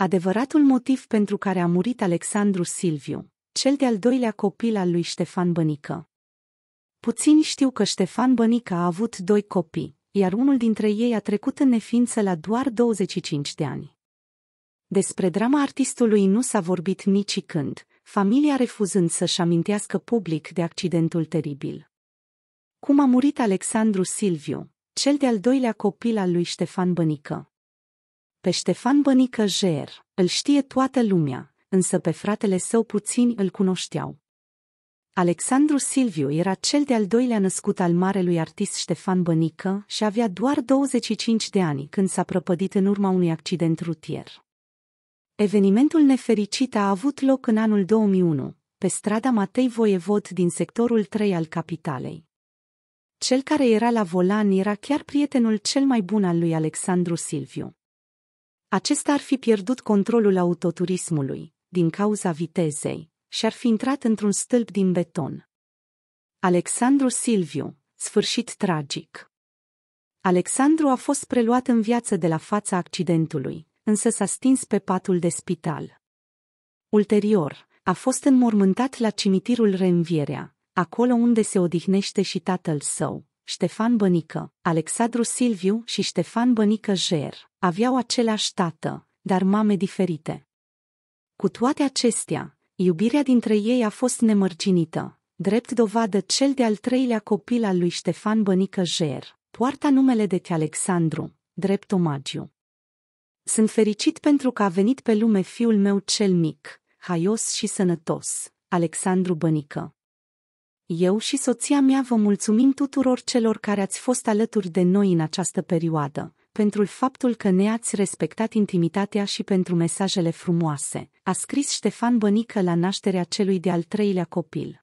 Adevăratul motiv pentru care a murit Alexandru Silviu, cel de-al doilea copil al lui Ștefan Bănică. Puțini știu că Ștefan Bănică a avut doi copii, iar unul dintre ei a trecut în neființă la doar 25 de ani. Despre drama artistului nu s-a vorbit nici când, familia refuzând să-și amintească public de accidentul teribil. Cum a murit Alexandru Silviu, cel de-al doilea copil al lui Ștefan Bănică? Pe Ștefan Bănică Jer, îl știe toată lumea, însă pe fratele său puțini îl cunoșteau. Alexandru Silviu era cel de-al doilea născut al marelui artist Ștefan Bănică și avea doar 25 de ani când s-a prăpădit în urma unui accident rutier. Evenimentul nefericit a avut loc în anul 2001, pe strada Matei Voievod din sectorul 3 al capitalei. Cel care era la volan era chiar prietenul cel mai bun al lui Alexandru Silviu. Acesta ar fi pierdut controlul autoturismului, din cauza vitezei, și ar fi intrat într-un stâlp din beton. Alexandru Silviu, sfârșit tragic. Alexandru a fost preluat în viață de la fața accidentului, însă s-a stins pe patul de spital. Ulterior, a fost înmormântat la cimitirul Renvierea, acolo unde se odihnește și tatăl său, Ștefan Bănică, Alexandru Silviu și Ștefan Bănică Jer aveau aceleași tată, dar mame diferite. Cu toate acestea, iubirea dintre ei a fost nemărginită, drept dovadă cel de-al treilea copil al lui Ștefan Bănică Jer, poarta numele de Alexandru, drept omagiu. Sunt fericit pentru că a venit pe lume fiul meu cel mic, haios și sănătos, Alexandru Bănică eu și soția mea vă mulțumim tuturor celor care ați fost alături de noi în această perioadă, pentru faptul că ne-ați respectat intimitatea și pentru mesajele frumoase, a scris Ștefan Bănică la nașterea celui de-al treilea copil.